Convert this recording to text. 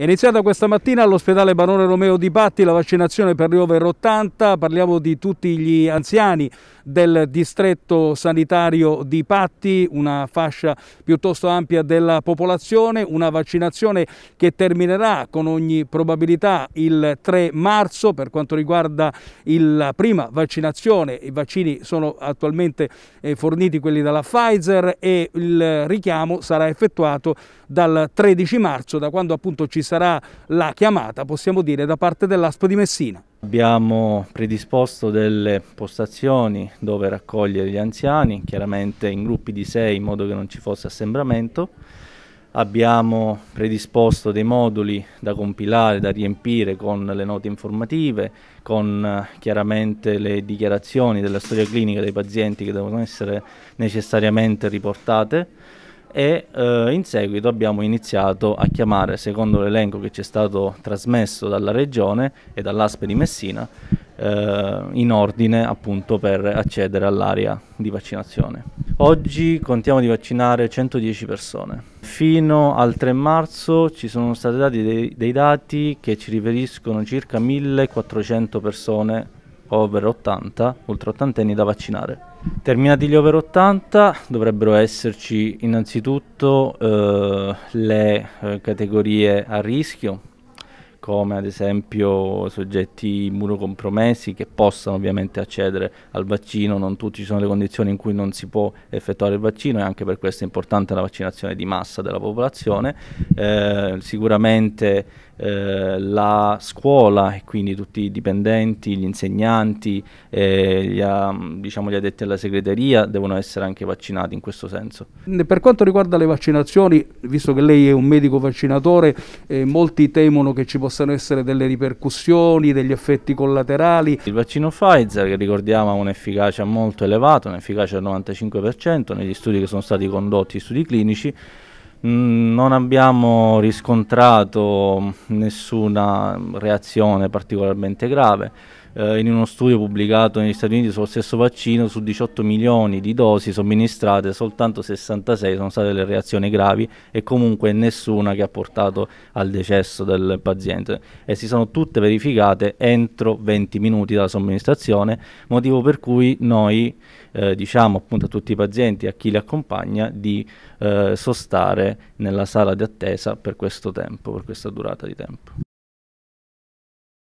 È iniziata questa mattina all'ospedale Barone Romeo di Patti la vaccinazione per gli over 80, parliamo di tutti gli anziani del distretto sanitario di Patti, una fascia piuttosto ampia della popolazione, una vaccinazione che terminerà con ogni probabilità il 3 marzo per quanto riguarda la prima vaccinazione, i vaccini sono attualmente eh, forniti quelli dalla Pfizer e il richiamo sarà effettuato dal 13 marzo, da quando appunto ci sarà sarà la chiamata, possiamo dire, da parte dell'ASP di Messina. Abbiamo predisposto delle postazioni dove raccogliere gli anziani, chiaramente in gruppi di sei in modo che non ci fosse assembramento. Abbiamo predisposto dei moduli da compilare, da riempire con le note informative, con eh, chiaramente le dichiarazioni della storia clinica dei pazienti che devono essere necessariamente riportate e eh, in seguito abbiamo iniziato a chiamare, secondo l'elenco che ci è stato trasmesso dalla regione e dall'ASPE di Messina, eh, in ordine appunto per accedere all'area di vaccinazione. Oggi contiamo di vaccinare 110 persone. Fino al 3 marzo ci sono stati dati dei, dei dati che ci riferiscono circa 1400 persone over 80, ultraottantenni da vaccinare. Terminati gli over 80 dovrebbero esserci innanzitutto eh, le eh, categorie a rischio, come ad esempio soggetti immunocompromessi che possano ovviamente accedere al vaccino, non tutti ci sono le condizioni in cui non si può effettuare il vaccino e anche per questo è importante la vaccinazione di massa della popolazione. Eh, sicuramente eh, la scuola e quindi tutti i dipendenti, gli insegnanti, eh, gli, ah, diciamo, gli addetti alla segreteria devono essere anche vaccinati in questo senso. Per quanto riguarda le vaccinazioni, visto che lei è un medico vaccinatore, eh, molti temono che ci possa possano essere delle ripercussioni, degli effetti collaterali. Il vaccino Pfizer, che ricordiamo ha un'efficacia molto elevata, un'efficacia del 95% negli studi che sono stati condotti, studi clinici, mm, non abbiamo riscontrato nessuna reazione particolarmente grave, eh, in uno studio pubblicato negli Stati Uniti sullo stesso vaccino, su 18 milioni di dosi somministrate, soltanto 66 sono state le reazioni gravi e comunque nessuna che ha portato al decesso del paziente. E si sono tutte verificate entro 20 minuti dalla somministrazione, motivo per cui noi eh, diciamo appunto a tutti i pazienti e a chi li accompagna di eh, sostare nella sala di attesa per questo tempo, per questa durata di tempo.